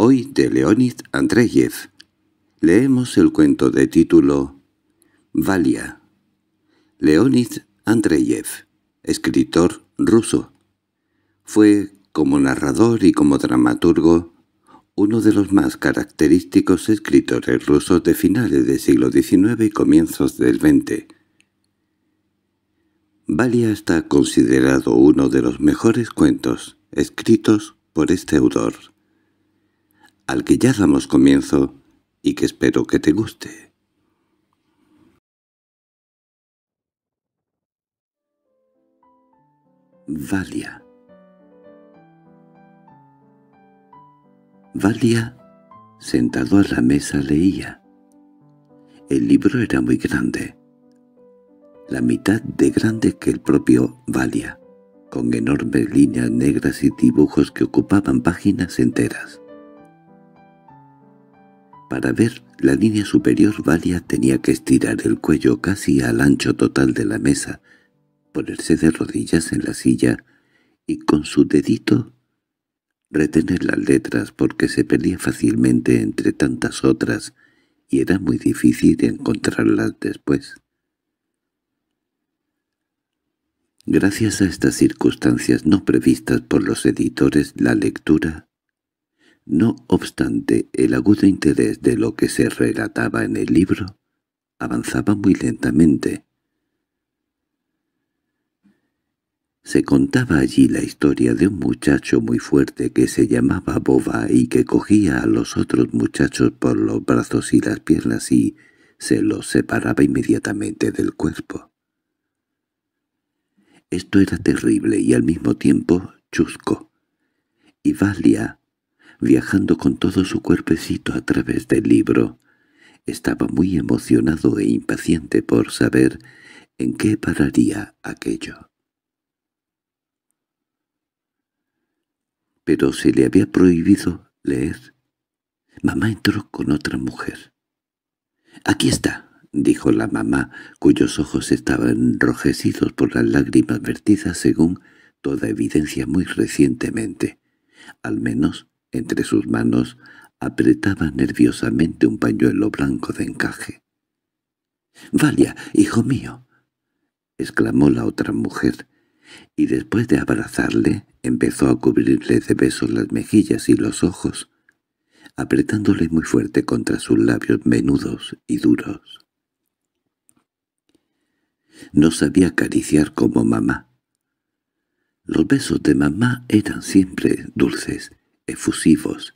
Hoy de Leonid Andreyev. Leemos el cuento de título Valia. Leonid Andreyev, escritor ruso. Fue, como narrador y como dramaturgo, uno de los más característicos escritores rusos de finales del siglo XIX y comienzos del XX. Valia está considerado uno de los mejores cuentos escritos por este autor al que ya damos comienzo y que espero que te guste. Valia Valia, sentado a la mesa, leía. El libro era muy grande, la mitad de grande que el propio Valia, con enormes líneas negras y dibujos que ocupaban páginas enteras. Para ver la línea superior Valia tenía que estirar el cuello casi al ancho total de la mesa, ponerse de rodillas en la silla y con su dedito retener las letras porque se perdía fácilmente entre tantas otras y era muy difícil encontrarlas después. Gracias a estas circunstancias no previstas por los editores, la lectura no obstante, el agudo interés de lo que se relataba en el libro avanzaba muy lentamente. Se contaba allí la historia de un muchacho muy fuerte que se llamaba Boba y que cogía a los otros muchachos por los brazos y las piernas y se los separaba inmediatamente del cuerpo. Esto era terrible y al mismo tiempo chusco. Y Valia viajando con todo su cuerpecito a través del libro. Estaba muy emocionado e impaciente por saber en qué pararía aquello. Pero se le había prohibido leer. Mamá entró con otra mujer. —Aquí está —dijo la mamá, cuyos ojos estaban enrojecidos por las lágrimas vertidas según toda evidencia muy recientemente. Al menos entre sus manos apretaba nerviosamente un pañuelo blanco de encaje. —¡Valia, hijo mío! —exclamó la otra mujer, y después de abrazarle empezó a cubrirle de besos las mejillas y los ojos, apretándole muy fuerte contra sus labios menudos y duros. No sabía acariciar como mamá. Los besos de mamá eran siempre dulces, efusivos,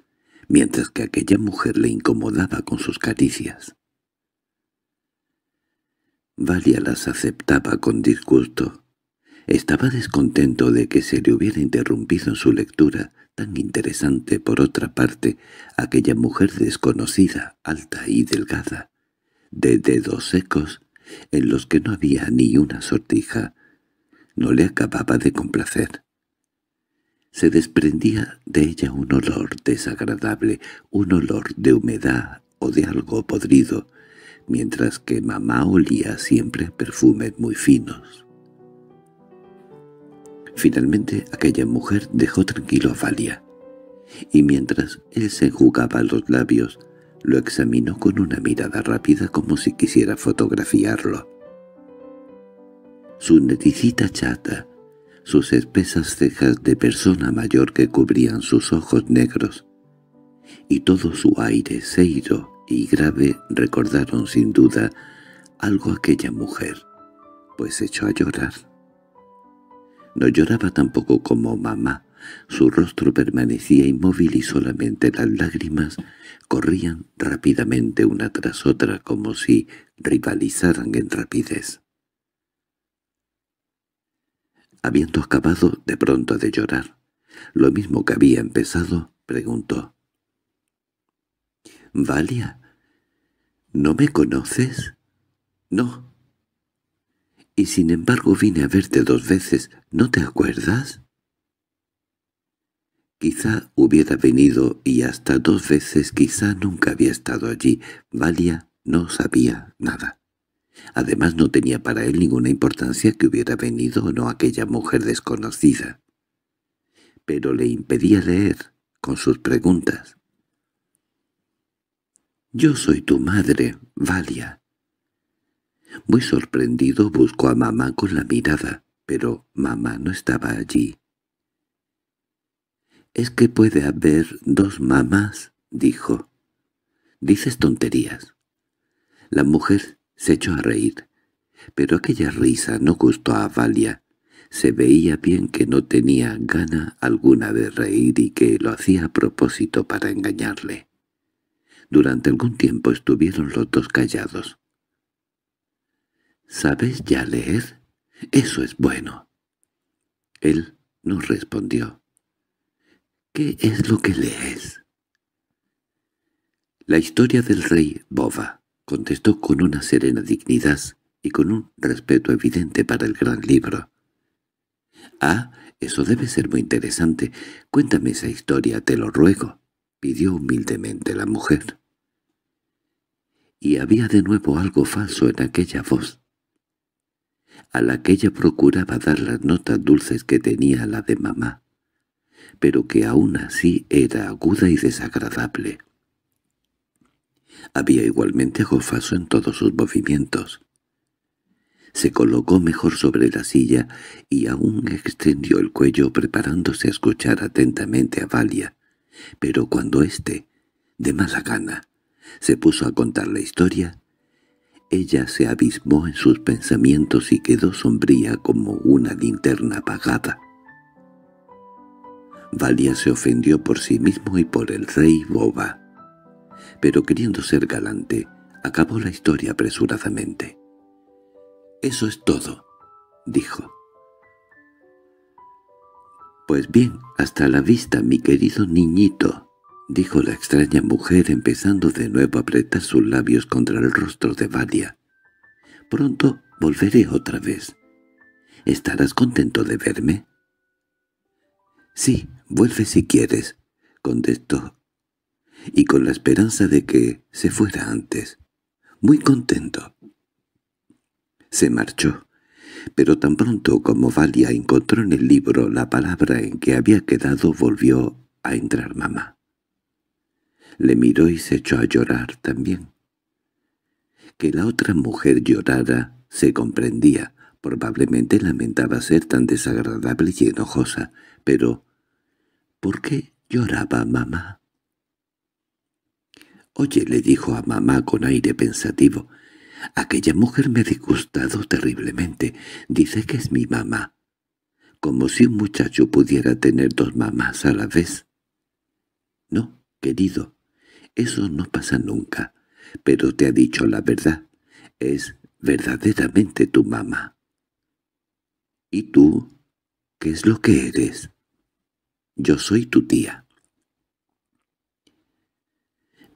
mientras que aquella mujer le incomodaba con sus caricias. Valia las aceptaba con disgusto. Estaba descontento de que se le hubiera interrumpido en su lectura, tan interesante por otra parte, aquella mujer desconocida, alta y delgada, de dedos secos, en los que no había ni una sortija. No le acababa de complacer se desprendía de ella un olor desagradable, un olor de humedad o de algo podrido, mientras que mamá olía siempre perfumes muy finos. Finalmente aquella mujer dejó tranquilo a Valia, y mientras él se enjugaba los labios, lo examinó con una mirada rápida como si quisiera fotografiarlo. Su neticita chata, sus espesas cejas de persona mayor que cubrían sus ojos negros, y todo su aire seiro y grave recordaron sin duda algo aquella mujer, pues echó a llorar. No lloraba tampoco como mamá, su rostro permanecía inmóvil y solamente las lágrimas corrían rápidamente una tras otra como si rivalizaran en rapidez. Habiendo acabado de pronto de llorar, lo mismo que había empezado, preguntó. «Valia, ¿no me conoces?» «No». «Y sin embargo vine a verte dos veces, ¿no te acuerdas?» Quizá hubiera venido y hasta dos veces quizá nunca había estado allí. Valia no sabía nada. Además no tenía para él ninguna importancia que hubiera venido o no aquella mujer desconocida. Pero le impedía leer con sus preguntas. «Yo soy tu madre, Valia». Muy sorprendido buscó a mamá con la mirada, pero mamá no estaba allí. «Es que puede haber dos mamás», dijo. «Dices tonterías». La mujer se echó a reír, pero aquella risa no gustó a Valia. Se veía bien que no tenía gana alguna de reír y que lo hacía a propósito para engañarle. Durante algún tiempo estuvieron los dos callados. —¿Sabes ya leer? Eso es bueno. Él no respondió. —¿Qué es lo que lees? —La historia del rey Boba contestó con una serena dignidad y con un respeto evidente para el gran libro. —Ah, eso debe ser muy interesante. Cuéntame esa historia, te lo ruego —pidió humildemente la mujer. Y había de nuevo algo falso en aquella voz, a la que ella procuraba dar las notas dulces que tenía la de mamá, pero que aún así era aguda y desagradable. Había igualmente jofazo en todos sus movimientos. Se colocó mejor sobre la silla y aún extendió el cuello preparándose a escuchar atentamente a Valia, pero cuando éste, de mala gana, se puso a contar la historia, ella se abismó en sus pensamientos y quedó sombría como una linterna apagada. Valia se ofendió por sí mismo y por el rey Boba pero queriendo ser galante, acabó la historia apresuradamente. —Eso es todo —dijo. —Pues bien, hasta la vista, mi querido niñito —dijo la extraña mujer empezando de nuevo a apretar sus labios contra el rostro de Valia. —Pronto volveré otra vez. ¿Estarás contento de verme? —Sí, vuelve si quieres —contestó y con la esperanza de que se fuera antes. Muy contento. Se marchó, pero tan pronto como Valia encontró en el libro la palabra en que había quedado volvió a entrar mamá. Le miró y se echó a llorar también. Que la otra mujer llorara se comprendía, probablemente lamentaba ser tan desagradable y enojosa, pero ¿por qué lloraba mamá? —Oye —le dijo a mamá con aire pensativo—, aquella mujer me ha disgustado terriblemente. Dice que es mi mamá. Como si un muchacho pudiera tener dos mamás a la vez. —No, querido, eso no pasa nunca. Pero te ha dicho la verdad. Es verdaderamente tu mamá. —¿Y tú? ¿Qué es lo que eres? —Yo soy tu tía.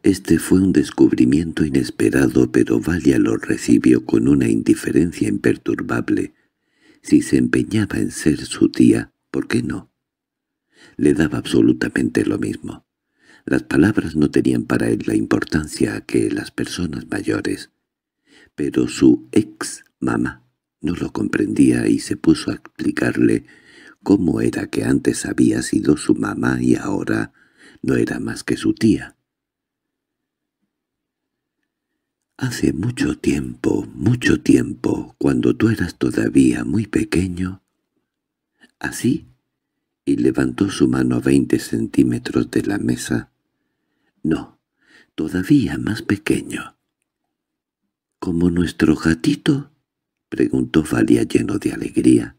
Este fue un descubrimiento inesperado, pero Valia lo recibió con una indiferencia imperturbable. Si se empeñaba en ser su tía, ¿por qué no? Le daba absolutamente lo mismo. Las palabras no tenían para él la importancia que las personas mayores. Pero su ex-mamá no lo comprendía y se puso a explicarle cómo era que antes había sido su mamá y ahora no era más que su tía. Hace mucho tiempo, mucho tiempo, cuando tú eras todavía muy pequeño, así, y levantó su mano a veinte centímetros de la mesa. No, todavía más pequeño. —¿Como nuestro gatito? —preguntó Valia lleno de alegría.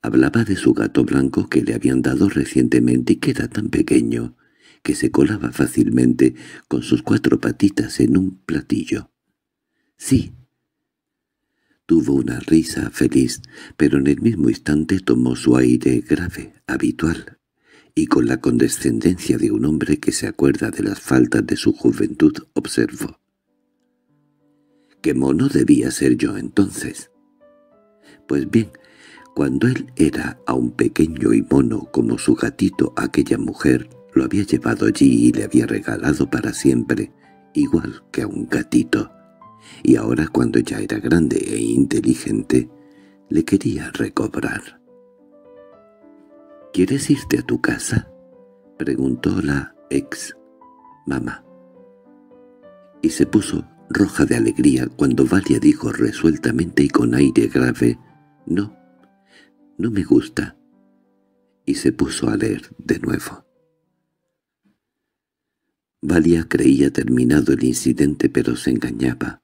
Hablaba de su gato blanco que le habían dado recientemente y que era tan pequeño que se colaba fácilmente con sus cuatro patitas en un platillo. —Sí. Tuvo una risa feliz, pero en el mismo instante tomó su aire grave, habitual, y con la condescendencia de un hombre que se acuerda de las faltas de su juventud observó. —¿Qué mono debía ser yo entonces? Pues bien, cuando él era aún pequeño y mono como su gatito aquella mujer, lo había llevado allí y le había regalado para siempre, igual que a un gatito. Y ahora, cuando ya era grande e inteligente, le quería recobrar. —¿Quieres irte a tu casa? —preguntó la ex-mamá. Y se puso roja de alegría cuando Valia dijo resueltamente y con aire grave, «No, no me gusta». Y se puso a leer de nuevo. Valia creía terminado el incidente pero se engañaba.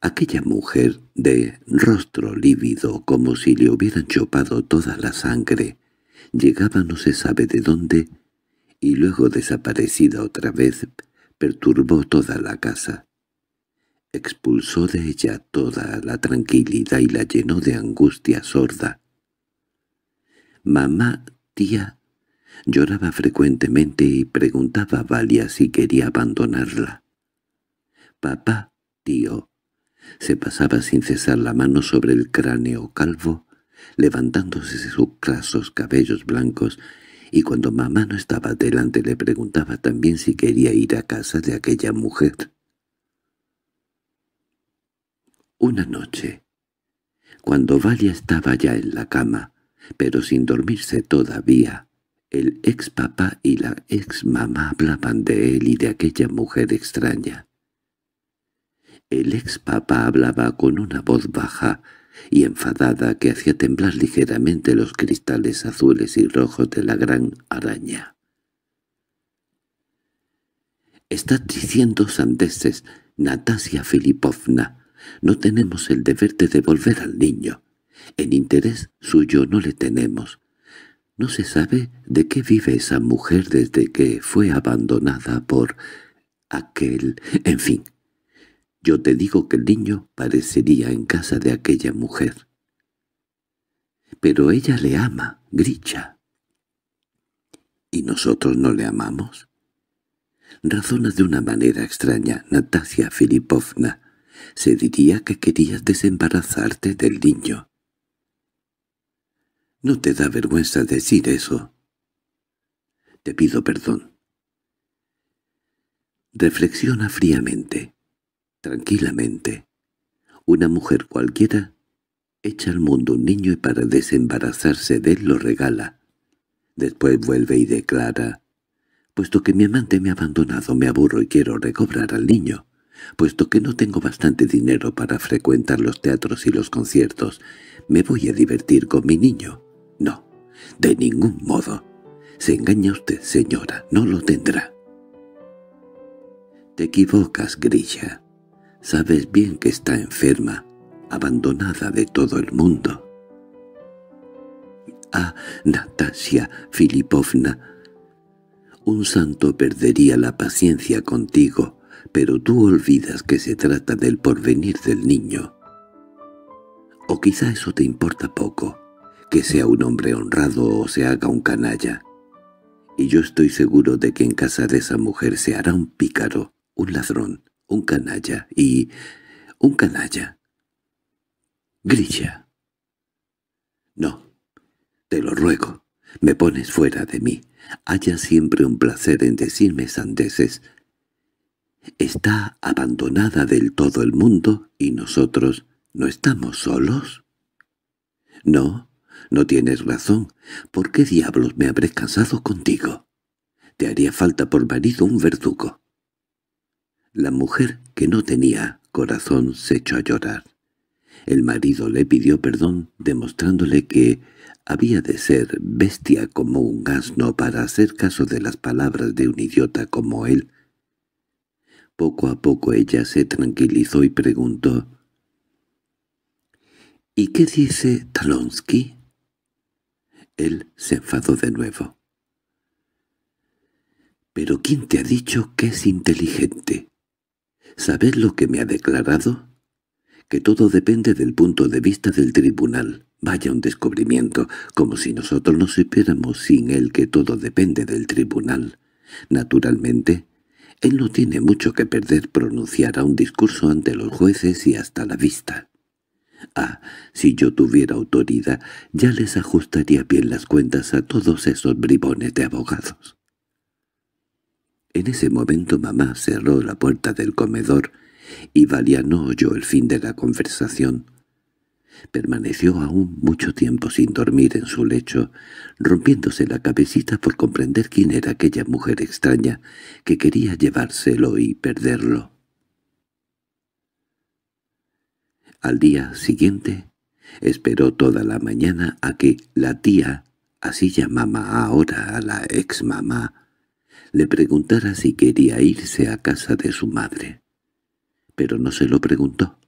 Aquella mujer, de rostro lívido como si le hubieran chopado toda la sangre, llegaba no se sabe de dónde y luego desaparecida otra vez, perturbó toda la casa. Expulsó de ella toda la tranquilidad y la llenó de angustia sorda. Mamá, tía Lloraba frecuentemente y preguntaba a Valia si quería abandonarla. «Papá, tío». Se pasaba sin cesar la mano sobre el cráneo calvo, levantándose sus crasos cabellos blancos, y cuando mamá no estaba delante le preguntaba también si quería ir a casa de aquella mujer. Una noche, cuando Valia estaba ya en la cama, pero sin dormirse todavía, el ex papá y la ex mamá hablaban de él y de aquella mujer extraña. El ex papá hablaba con una voz baja y enfadada que hacía temblar ligeramente los cristales azules y rojos de la gran araña. —Estás diciendo Sandeses, Natasia Filipovna. No tenemos el deber de devolver al niño. En interés suyo no le tenemos. No se sabe de qué vive esa mujer desde que fue abandonada por aquel... En fin, yo te digo que el niño parecería en casa de aquella mujer. Pero ella le ama, Gricha. ¿Y nosotros no le amamos? Razona de una manera extraña, Natasia Filipovna. Se diría que querías desembarazarte del niño. ¿No te da vergüenza decir eso? Te pido perdón. Reflexiona fríamente, tranquilamente. Una mujer cualquiera echa al mundo un niño y para desembarazarse de él lo regala. Después vuelve y declara, «Puesto que mi amante me ha abandonado, me aburro y quiero recobrar al niño. Puesto que no tengo bastante dinero para frecuentar los teatros y los conciertos, me voy a divertir con mi niño». No, de ningún modo. Se engaña usted, señora, no lo tendrá. Te equivocas, Grisha. Sabes bien que está enferma, abandonada de todo el mundo. Ah, Natasia Filipovna, un santo perdería la paciencia contigo, pero tú olvidas que se trata del porvenir del niño. O quizá eso te importa poco que sea un hombre honrado o se haga un canalla. Y yo estoy seguro de que en casa de esa mujer se hará un pícaro, un ladrón, un canalla y... un canalla. Grilla. No, te lo ruego, me pones fuera de mí. Haya siempre un placer en decirme sandeces. Está abandonada del todo el mundo y nosotros no estamos solos. No, no tienes razón. ¿Por qué diablos me habré casado contigo? Te haría falta por marido un verdugo. La mujer, que no tenía corazón, se echó a llorar. El marido le pidió perdón, demostrándole que había de ser bestia como un asno para hacer caso de las palabras de un idiota como él. Poco a poco ella se tranquilizó y preguntó, —¿Y qué dice Talonsky? Él se enfadó de nuevo. —¿Pero quién te ha dicho que es inteligente? ¿Sabes lo que me ha declarado? Que todo depende del punto de vista del tribunal. Vaya un descubrimiento, como si nosotros no supiéramos sin él que todo depende del tribunal. Naturalmente, él no tiene mucho que perder pronunciar a un discurso ante los jueces y hasta la vista. Ah, si yo tuviera autoridad, ya les ajustaría bien las cuentas a todos esos bribones de abogados. En ese momento mamá cerró la puerta del comedor y Valia no oyó el fin de la conversación. Permaneció aún mucho tiempo sin dormir en su lecho, rompiéndose la cabecita por comprender quién era aquella mujer extraña que quería llevárselo y perderlo. Al día siguiente esperó toda la mañana a que la tía, así llamaba ahora a la ex mamá, le preguntara si quería irse a casa de su madre. Pero no se lo preguntó.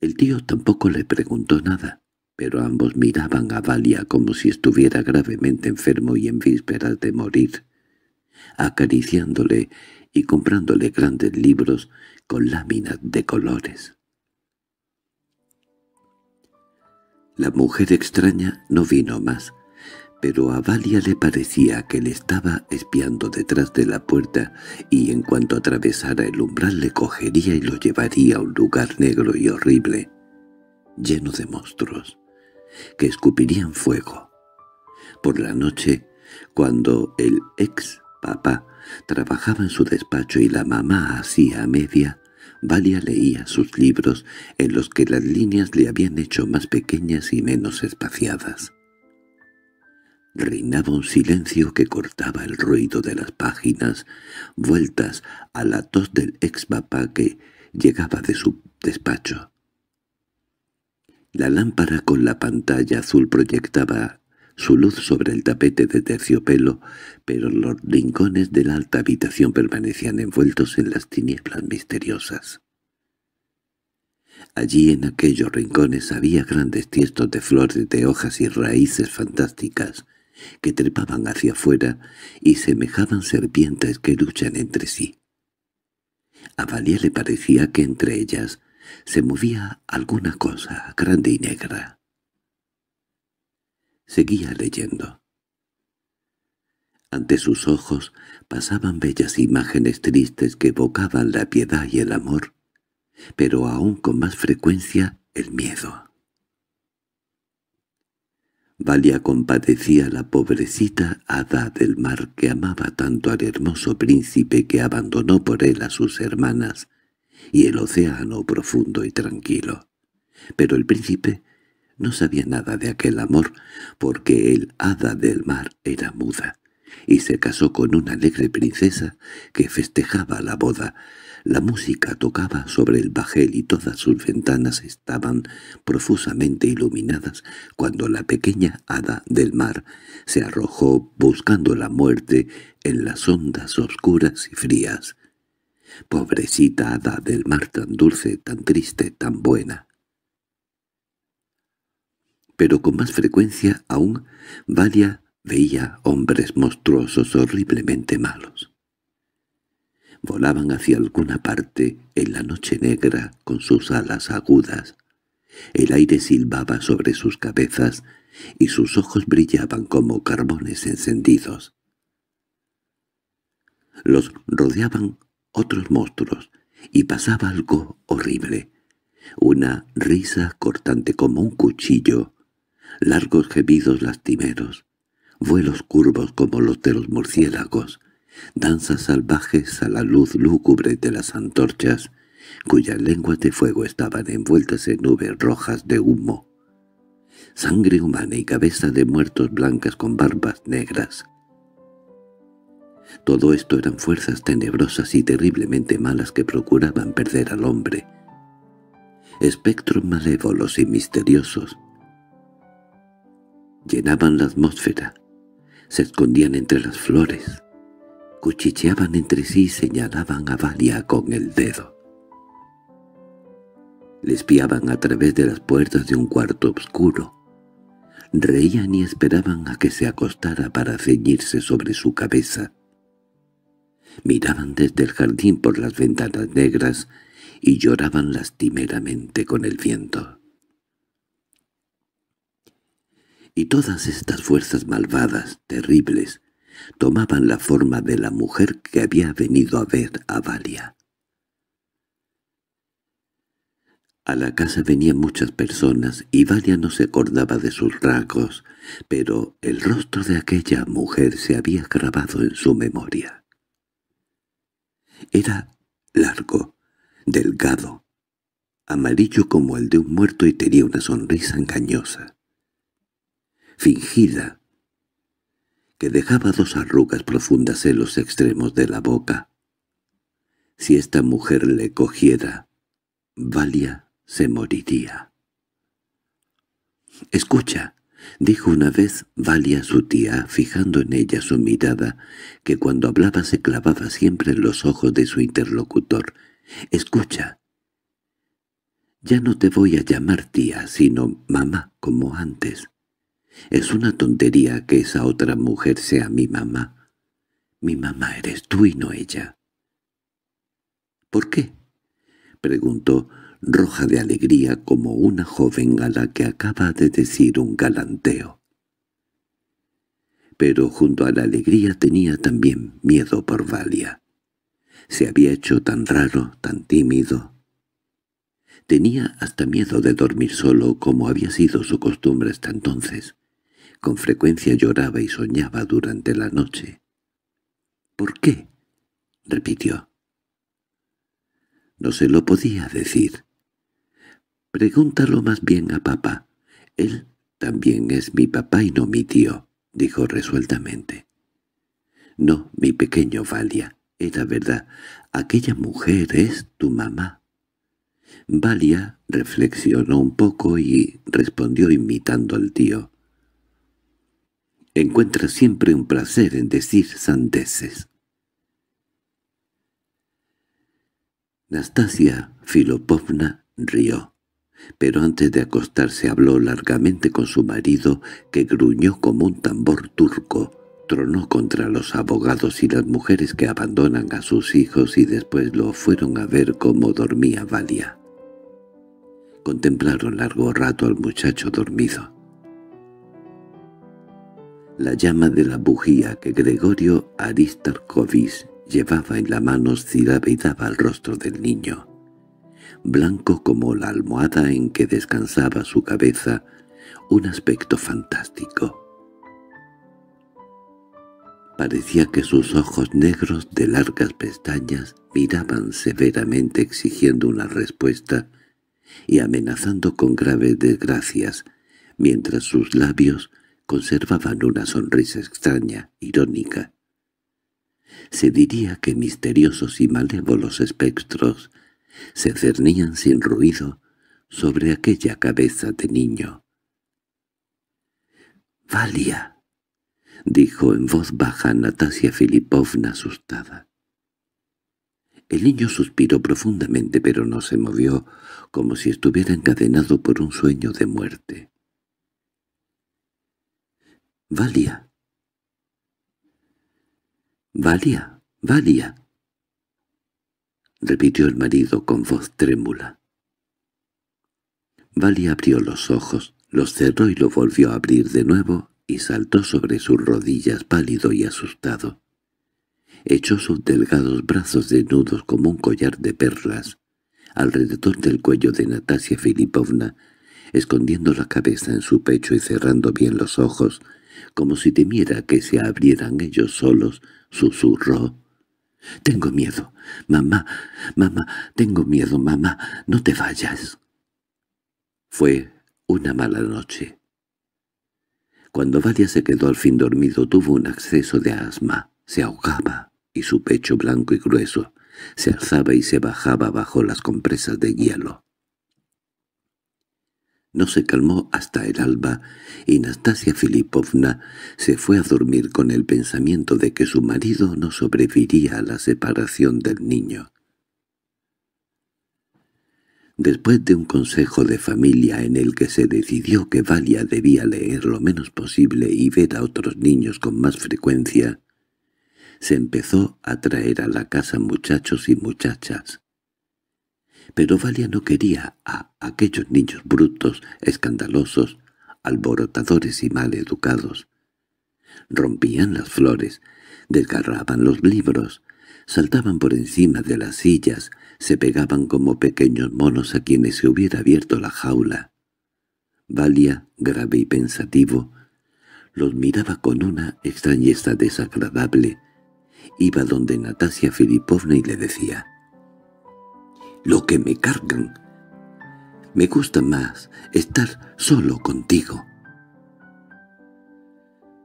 El tío tampoco le preguntó nada, pero ambos miraban a Valia como si estuviera gravemente enfermo y en vísperas de morir, acariciándole y comprándole grandes libros con láminas de colores. La mujer extraña no vino más, pero a Valia le parecía que le estaba espiando detrás de la puerta y en cuanto atravesara el umbral le cogería y lo llevaría a un lugar negro y horrible, lleno de monstruos, que escupirían fuego. Por la noche, cuando el ex papá trabajaba en su despacho y la mamá hacía media, Valia leía sus libros, en los que las líneas le habían hecho más pequeñas y menos espaciadas. Reinaba un silencio que cortaba el ruido de las páginas, vueltas a la tos del ex papá que llegaba de su despacho. La lámpara con la pantalla azul proyectaba su luz sobre el tapete de terciopelo, pero los rincones de la alta habitación permanecían envueltos en las tinieblas misteriosas. Allí en aquellos rincones había grandes tiestos de flores de hojas y raíces fantásticas que trepaban hacia afuera y semejaban serpientes que luchan entre sí. A Valia le parecía que entre ellas se movía alguna cosa grande y negra. Seguía leyendo. Ante sus ojos pasaban bellas imágenes tristes que evocaban la piedad y el amor, pero aún con más frecuencia el miedo. Valia compadecía a la pobrecita hada del mar que amaba tanto al hermoso príncipe que abandonó por él a sus hermanas y el océano profundo y tranquilo. Pero el príncipe no sabía nada de aquel amor, porque el hada del mar era muda, y se casó con una alegre princesa que festejaba la boda. La música tocaba sobre el bajel y todas sus ventanas estaban profusamente iluminadas cuando la pequeña hada del mar se arrojó buscando la muerte en las ondas oscuras y frías. Pobrecita hada del mar tan dulce, tan triste, tan buena pero con más frecuencia aún Valia veía hombres monstruosos horriblemente malos. Volaban hacia alguna parte en la noche negra con sus alas agudas. El aire silbaba sobre sus cabezas y sus ojos brillaban como carbones encendidos. Los rodeaban otros monstruos y pasaba algo horrible. Una risa cortante como un cuchillo largos gemidos lastimeros, vuelos curvos como los de los murciélagos, danzas salvajes a la luz lúgubre de las antorchas, cuyas lenguas de fuego estaban envueltas en nubes rojas de humo. Sangre humana y cabeza de muertos blancas con barbas negras. Todo esto eran fuerzas tenebrosas y terriblemente malas que procuraban perder al hombre. Espectros malévolos y misteriosos, llenaban la atmósfera, se escondían entre las flores, cuchicheaban entre sí y señalaban a Valia con el dedo. Le espiaban a través de las puertas de un cuarto oscuro. Reían y esperaban a que se acostara para ceñirse sobre su cabeza. Miraban desde el jardín por las ventanas negras y lloraban lastimeramente con el viento. Y todas estas fuerzas malvadas, terribles, tomaban la forma de la mujer que había venido a ver a Valia. A la casa venían muchas personas y Valia no se acordaba de sus rasgos, pero el rostro de aquella mujer se había grabado en su memoria. Era largo, delgado, amarillo como el de un muerto y tenía una sonrisa engañosa fingida, que dejaba dos arrugas profundas en los extremos de la boca. Si esta mujer le cogiera, Valia se moriría. —Escucha —dijo una vez Valia a su tía, fijando en ella su mirada, que cuando hablaba se clavaba siempre en los ojos de su interlocutor. —Escucha. Ya no te voy a llamar tía, sino mamá, como antes. Es una tontería que esa otra mujer sea mi mamá. Mi mamá eres tú y no ella. —¿Por qué? —preguntó, roja de alegría como una joven a la que acaba de decir un galanteo. Pero junto a la alegría tenía también miedo por Valia. Se había hecho tan raro, tan tímido. Tenía hasta miedo de dormir solo como había sido su costumbre hasta entonces. Con frecuencia lloraba y soñaba durante la noche. —¿Por qué? —repitió. No se lo podía decir. —Pregúntalo más bien a papá. Él también es mi papá y no mi tío —dijo resueltamente. —No, mi pequeño Valia, era verdad. Aquella mujer es tu mamá. Valia reflexionó un poco y respondió imitando al tío encuentra siempre un placer en decir sandeces. Nastasia Filopovna rió, pero antes de acostarse habló largamente con su marido, que gruñó como un tambor turco, tronó contra los abogados y las mujeres que abandonan a sus hijos y después lo fueron a ver cómo dormía Valia. Contemplaron largo rato al muchacho dormido la llama de la bujía que Gregorio Aristarkovich llevaba en la mano oscilaba y daba al rostro del niño. Blanco como la almohada en que descansaba su cabeza, un aspecto fantástico. Parecía que sus ojos negros de largas pestañas miraban severamente exigiendo una respuesta y amenazando con graves desgracias, mientras sus labios conservaban una sonrisa extraña, irónica. Se diría que misteriosos y malévolos espectros se cernían sin ruido sobre aquella cabeza de niño. —¡Valia! —dijo en voz baja Natasia Filipovna asustada. El niño suspiró profundamente pero no se movió, como si estuviera encadenado por un sueño de muerte. Valia. Valia, Valia, repitió el marido con voz trémula. Valia abrió los ojos, los cerró y lo volvió a abrir de nuevo y saltó sobre sus rodillas pálido y asustado. Echó sus delgados brazos desnudos como un collar de perlas alrededor del cuello de Natasia Filipovna, escondiendo la cabeza en su pecho y cerrando bien los ojos, como si temiera que se abrieran ellos solos, susurró. —Tengo miedo, mamá, mamá, tengo miedo, mamá, no te vayas. Fue una mala noche. Cuando Vadia se quedó al fin dormido tuvo un acceso de asma, se ahogaba, y su pecho blanco y grueso se alzaba y se bajaba bajo las compresas de hielo no se calmó hasta el alba y Nastasia Filipovna se fue a dormir con el pensamiento de que su marido no sobreviviría a la separación del niño. Después de un consejo de familia en el que se decidió que Valia debía leer lo menos posible y ver a otros niños con más frecuencia, se empezó a traer a la casa muchachos y muchachas, pero Valia no quería a aquellos niños brutos, escandalosos, alborotadores y mal educados. Rompían las flores, desgarraban los libros, saltaban por encima de las sillas, se pegaban como pequeños monos a quienes se hubiera abierto la jaula. Valia, grave y pensativo, los miraba con una extrañeza desagradable. Iba donde Natasia Filipovna y le decía lo que me cargan. Me gusta más estar solo contigo.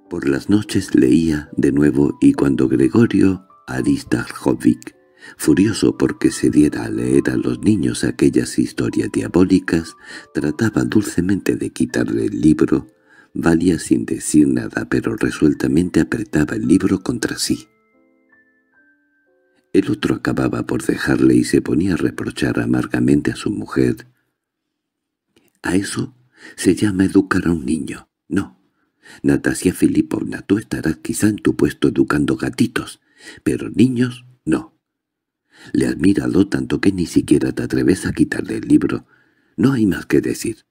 Por las noches leía de nuevo y cuando Gregorio Aristarjovic, furioso porque se diera a leer a los niños aquellas historias diabólicas, trataba dulcemente de quitarle el libro, valía sin decir nada pero resueltamente apretaba el libro contra sí. El otro acababa por dejarle y se ponía a reprochar amargamente a su mujer. A eso se llama educar a un niño. No. Natasia Filipovna, tú estarás quizá en tu puesto educando gatitos, pero niños no. Le has mirado tanto que ni siquiera te atreves a quitarle el libro. No hay más que decir.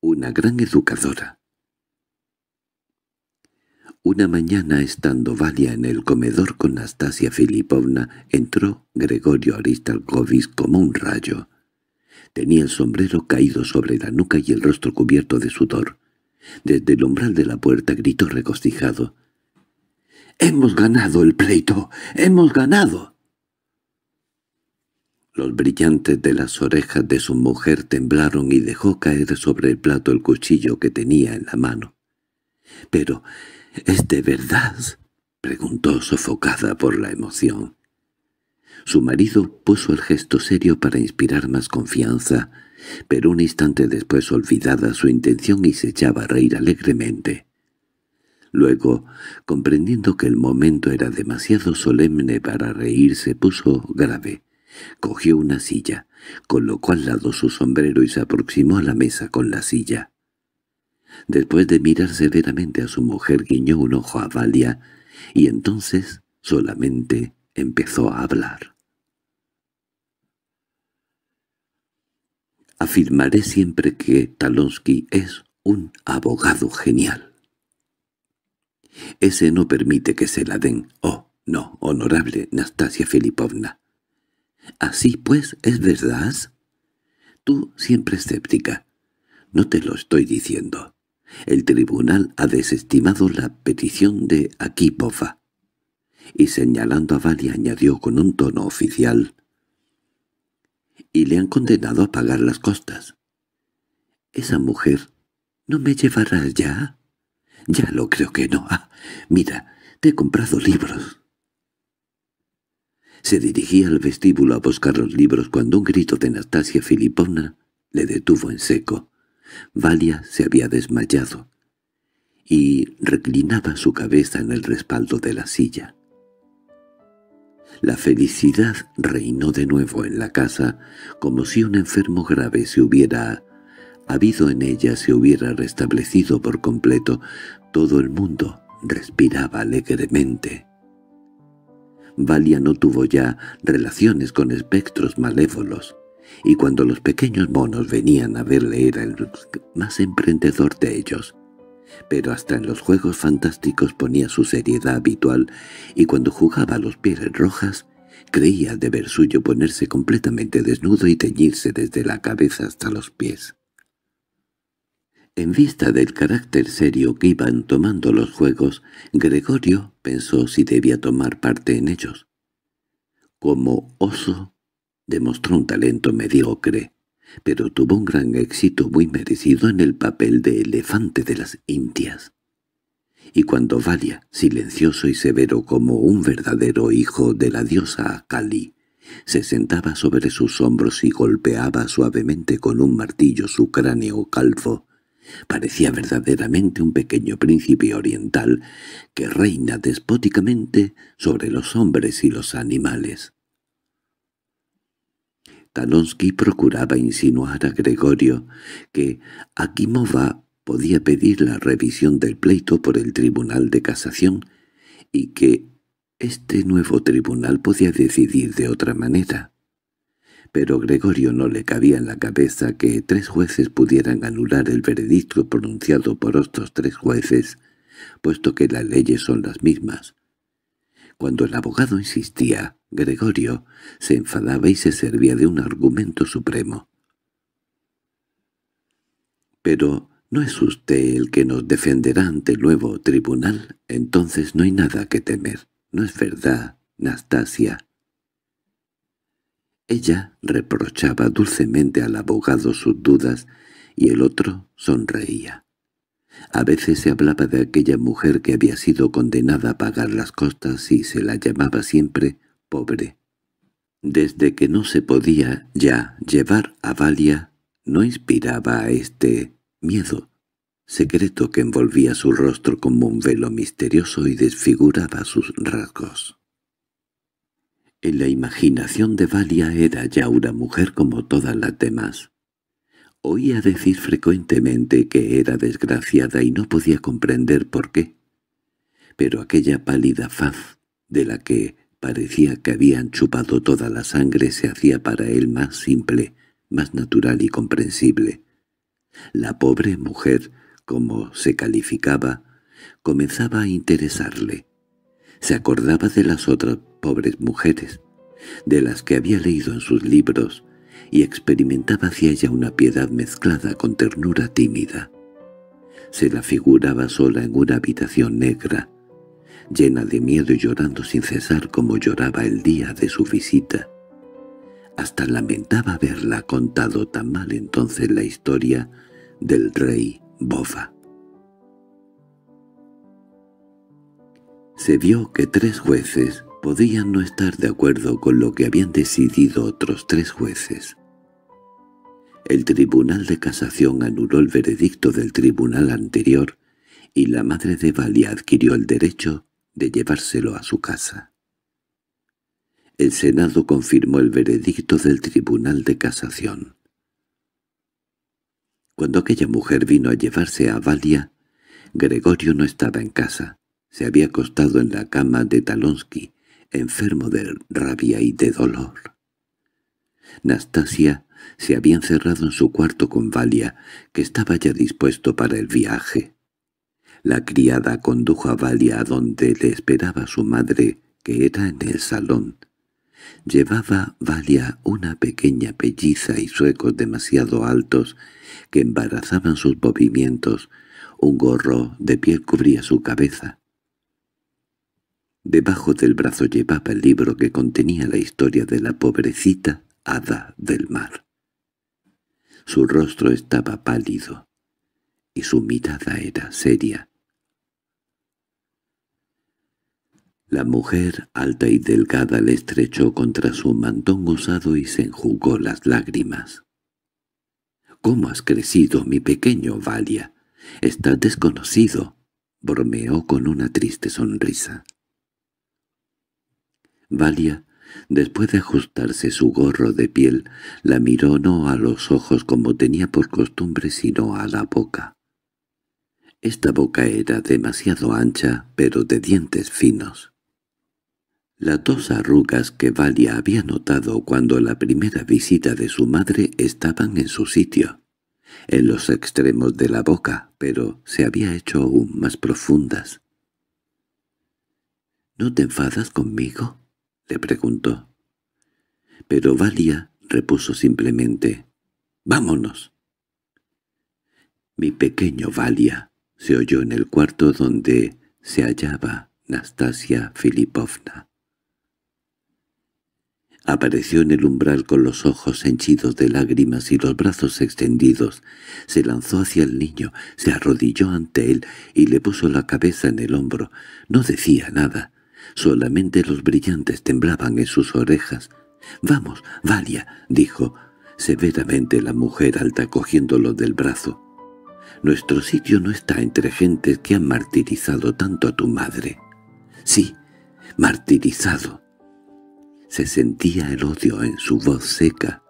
Una gran educadora. Una mañana, estando Valia en el comedor con Nastasia Filipovna, entró Gregorio Aristalkovich como un rayo. Tenía el sombrero caído sobre la nuca y el rostro cubierto de sudor. Desde el umbral de la puerta gritó regocijado. —¡Hemos ganado el pleito! ¡Hemos ganado! Los brillantes de las orejas de su mujer temblaron y dejó caer sobre el plato el cuchillo que tenía en la mano. Pero —¿Es de verdad? —preguntó sofocada por la emoción. Su marido puso el gesto serio para inspirar más confianza, pero un instante después olvidada su intención y se echaba a reír alegremente. Luego, comprendiendo que el momento era demasiado solemne para reírse, puso grave. Cogió una silla, colocó al lado su sombrero y se aproximó a la mesa con la silla. Después de mirar severamente a su mujer guiñó un ojo a Valia y entonces solamente empezó a hablar. Afirmaré siempre que Talonsky es un abogado genial. Ese no permite que se la den. Oh, no, honorable Nastasia Filipovna. Así pues, ¿es verdad? Tú siempre escéptica. No te lo estoy diciendo. El tribunal ha desestimado la petición de Akipova. Y señalando a Vali, añadió con un tono oficial. Y le han condenado a pagar las costas. Esa mujer no me llevará ya. Ya lo creo que no. Ah, mira, te he comprado libros. Se dirigía al vestíbulo a buscar los libros cuando un grito de Nastasia Filipovna le detuvo en seco. Valia se había desmayado y reclinaba su cabeza en el respaldo de la silla. La felicidad reinó de nuevo en la casa, como si un enfermo grave se hubiera habido en ella, se hubiera restablecido por completo. Todo el mundo respiraba alegremente. Valia no tuvo ya relaciones con espectros malévolos y cuando los pequeños monos venían a verle era el más emprendedor de ellos. Pero hasta en los juegos fantásticos ponía su seriedad habitual, y cuando jugaba a los pieles rojas, creía deber suyo ponerse completamente desnudo y teñirse desde la cabeza hasta los pies. En vista del carácter serio que iban tomando los juegos, Gregorio pensó si debía tomar parte en ellos. Como oso, Demostró un talento mediocre, pero tuvo un gran éxito muy merecido en el papel de elefante de las Indias. Y cuando Valia, silencioso y severo como un verdadero hijo de la diosa Akali, se sentaba sobre sus hombros y golpeaba suavemente con un martillo su cráneo calvo, parecía verdaderamente un pequeño príncipe oriental que reina despóticamente sobre los hombres y los animales. Talonsky procuraba insinuar a Gregorio que Akimova podía pedir la revisión del pleito por el Tribunal de Casación y que este nuevo tribunal podía decidir de otra manera. Pero Gregorio no le cabía en la cabeza que tres jueces pudieran anular el veredicto pronunciado por otros tres jueces, puesto que las leyes son las mismas, cuando el abogado insistía, Gregorio se enfadaba y se servía de un argumento supremo. —Pero no es usted el que nos defenderá ante el nuevo tribunal, entonces no hay nada que temer. ¿No es verdad, Nastasia? Ella reprochaba dulcemente al abogado sus dudas y el otro sonreía. A veces se hablaba de aquella mujer que había sido condenada a pagar las costas y se la llamaba siempre pobre. Desde que no se podía ya llevar a Valia, no inspiraba a este miedo, secreto que envolvía su rostro como un velo misterioso y desfiguraba sus rasgos. En la imaginación de Valia era ya una mujer como todas las demás, Oía decir frecuentemente que era desgraciada y no podía comprender por qué. Pero aquella pálida faz, de la que parecía que habían chupado toda la sangre, se hacía para él más simple, más natural y comprensible. La pobre mujer, como se calificaba, comenzaba a interesarle. Se acordaba de las otras pobres mujeres, de las que había leído en sus libros, y experimentaba hacia ella una piedad mezclada con ternura tímida. Se la figuraba sola en una habitación negra, llena de miedo y llorando sin cesar como lloraba el día de su visita. Hasta lamentaba haberla contado tan mal entonces la historia del rey Bofa. Se vio que tres jueces podían no estar de acuerdo con lo que habían decidido otros tres jueces. El Tribunal de Casación anuló el veredicto del tribunal anterior y la madre de Valia adquirió el derecho de llevárselo a su casa. El Senado confirmó el veredicto del Tribunal de Casación. Cuando aquella mujer vino a llevarse a Valia, Gregorio no estaba en casa. Se había acostado en la cama de Talonsky enfermo de rabia y de dolor. Nastasia se había encerrado en su cuarto con Valia, que estaba ya dispuesto para el viaje. La criada condujo a Valia a donde le esperaba su madre, que era en el salón. Llevaba Valia una pequeña pelliza y suecos demasiado altos que embarazaban sus movimientos. Un gorro de piel cubría su cabeza. Debajo del brazo llevaba el libro que contenía la historia de la pobrecita hada del mar. Su rostro estaba pálido y su mirada era seria. La mujer, alta y delgada, le estrechó contra su mantón usado y se enjugó las lágrimas. —¿Cómo has crecido, mi pequeño Valia? Estás desconocido —bromeó con una triste sonrisa. Valia, después de ajustarse su gorro de piel, la miró no a los ojos como tenía por costumbre, sino a la boca. Esta boca era demasiado ancha, pero de dientes finos. Las dos arrugas que Valia había notado cuando la primera visita de su madre estaban en su sitio, en los extremos de la boca, pero se había hecho aún más profundas. —¿No te enfadas conmigo? le preguntó. Pero Valia repuso simplemente, «¡Vámonos!». Mi pequeño Valia se oyó en el cuarto donde se hallaba Nastasia Filipovna. Apareció en el umbral con los ojos henchidos de lágrimas y los brazos extendidos. Se lanzó hacia el niño, se arrodilló ante él y le puso la cabeza en el hombro. No decía nada, Solamente los brillantes temblaban en sus orejas. —¡Vamos, Valia! —dijo severamente la mujer alta cogiéndolo del brazo. —Nuestro sitio no está entre gentes que han martirizado tanto a tu madre. —Sí, martirizado. Se sentía el odio en su voz seca.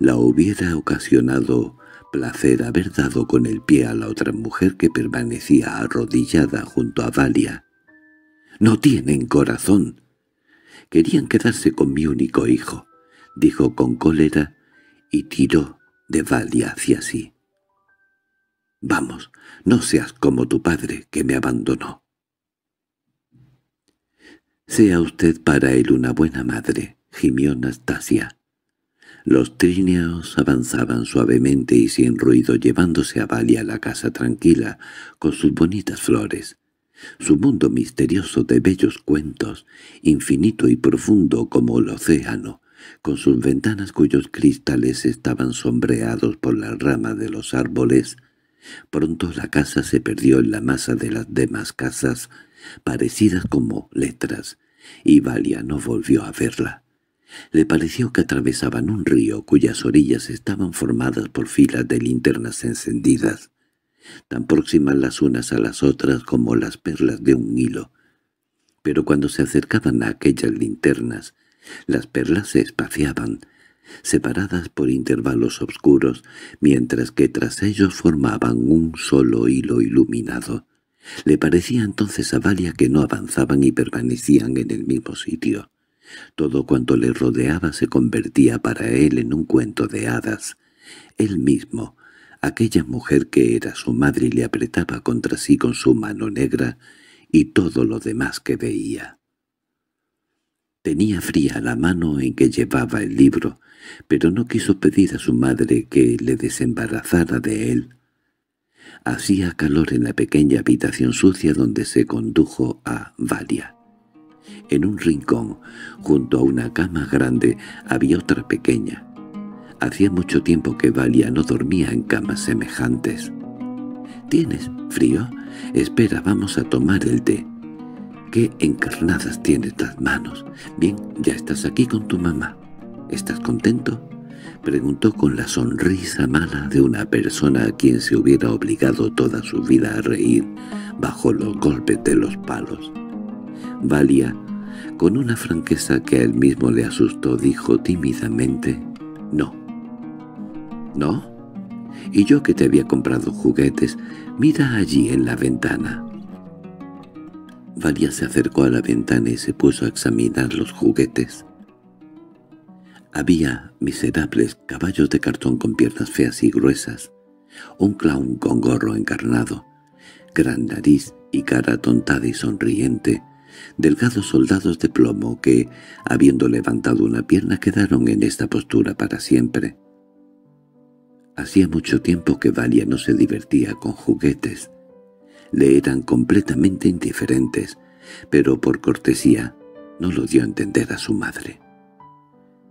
La hubiera ocasionado placer haber dado con el pie a la otra mujer que permanecía arrodillada junto a Valia. No tienen corazón. Querían quedarse con mi único hijo, dijo con cólera, y tiró de Valia hacia sí. Vamos, no seas como tu padre, que me abandonó. Sea usted para él una buena madre, gimió Nastasia. Los trineos avanzaban suavemente y sin ruido, llevándose a Valia a la casa tranquila, con sus bonitas flores, su mundo misterioso de bellos cuentos, infinito y profundo como el océano, con sus ventanas cuyos cristales estaban sombreados por la rama de los árboles. Pronto la casa se perdió en la masa de las demás casas, parecidas como letras, y Valia no volvió a verla. Le pareció que atravesaban un río cuyas orillas estaban formadas por filas de linternas encendidas, tan próximas las unas a las otras como las perlas de un hilo. Pero cuando se acercaban a aquellas linternas, las perlas se espaciaban, separadas por intervalos oscuros, mientras que tras ellos formaban un solo hilo iluminado. Le parecía entonces a Valia que no avanzaban y permanecían en el mismo sitio. Todo cuanto le rodeaba se convertía para él en un cuento de hadas. Él mismo Aquella mujer que era su madre le apretaba contra sí con su mano negra y todo lo demás que veía. Tenía fría la mano en que llevaba el libro, pero no quiso pedir a su madre que le desembarazara de él. Hacía calor en la pequeña habitación sucia donde se condujo a Valia. En un rincón, junto a una cama grande, había otra pequeña. Hacía mucho tiempo que Valia no dormía en camas semejantes. —¿Tienes frío? Espera, vamos a tomar el té. —¡Qué encarnadas tienes las manos! Bien, ya estás aquí con tu mamá. —¿Estás contento? —preguntó con la sonrisa mala de una persona a quien se hubiera obligado toda su vida a reír bajo los golpes de los palos. Valia, con una franqueza que a él mismo le asustó, dijo tímidamente —no. —¿No? —¿Y yo que te había comprado juguetes? Mira allí en la ventana. Valia se acercó a la ventana y se puso a examinar los juguetes. Había miserables caballos de cartón con piernas feas y gruesas, un clown con gorro encarnado, gran nariz y cara tontada y sonriente, delgados soldados de plomo que, habiendo levantado una pierna, quedaron en esta postura para siempre. Hacía mucho tiempo que Valia no se divertía con juguetes. Le eran completamente indiferentes, pero por cortesía no lo dio a entender a su madre.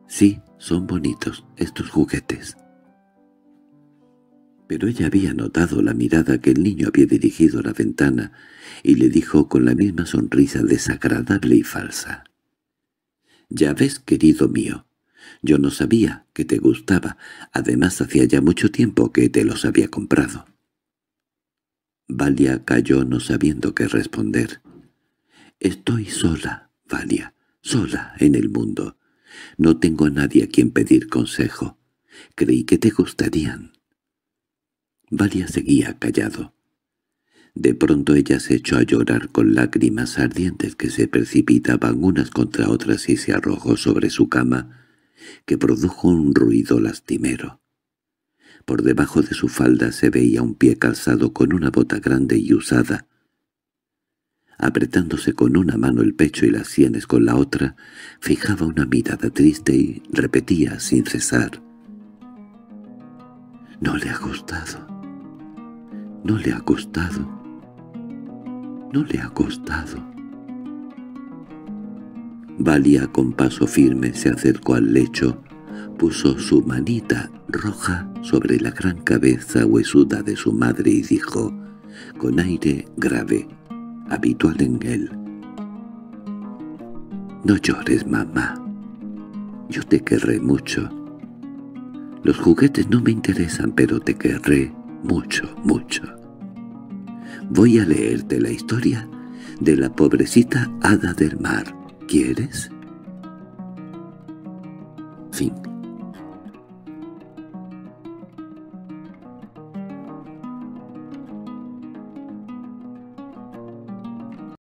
«Sí, son bonitos estos juguetes», pero ella había notado la mirada que el niño había dirigido a la ventana y le dijo con la misma sonrisa desagradable y falsa. «Ya ves, querido mío, yo no sabía que te gustaba. Además, hacía ya mucho tiempo que te los había comprado. Valia calló no sabiendo qué responder. Estoy sola, Valia, sola en el mundo. No tengo a nadie a quien pedir consejo. Creí que te gustarían. Valia seguía callado. De pronto ella se echó a llorar con lágrimas ardientes que se precipitaban unas contra otras y se arrojó sobre su cama, que produjo un ruido lastimero. Por debajo de su falda se veía un pie calzado con una bota grande y usada. Apretándose con una mano el pecho y las sienes con la otra, fijaba una mirada triste y repetía sin cesar. «No le ha gustado. No le ha gustado. No le ha gustado». Valia, con paso firme se acercó al lecho, puso su manita roja sobre la gran cabeza huesuda de su madre y dijo, con aire grave, habitual en él, «No llores, mamá. Yo te querré mucho. Los juguetes no me interesan, pero te querré mucho, mucho. Voy a leerte la historia de la pobrecita hada del mar quieres? Fin.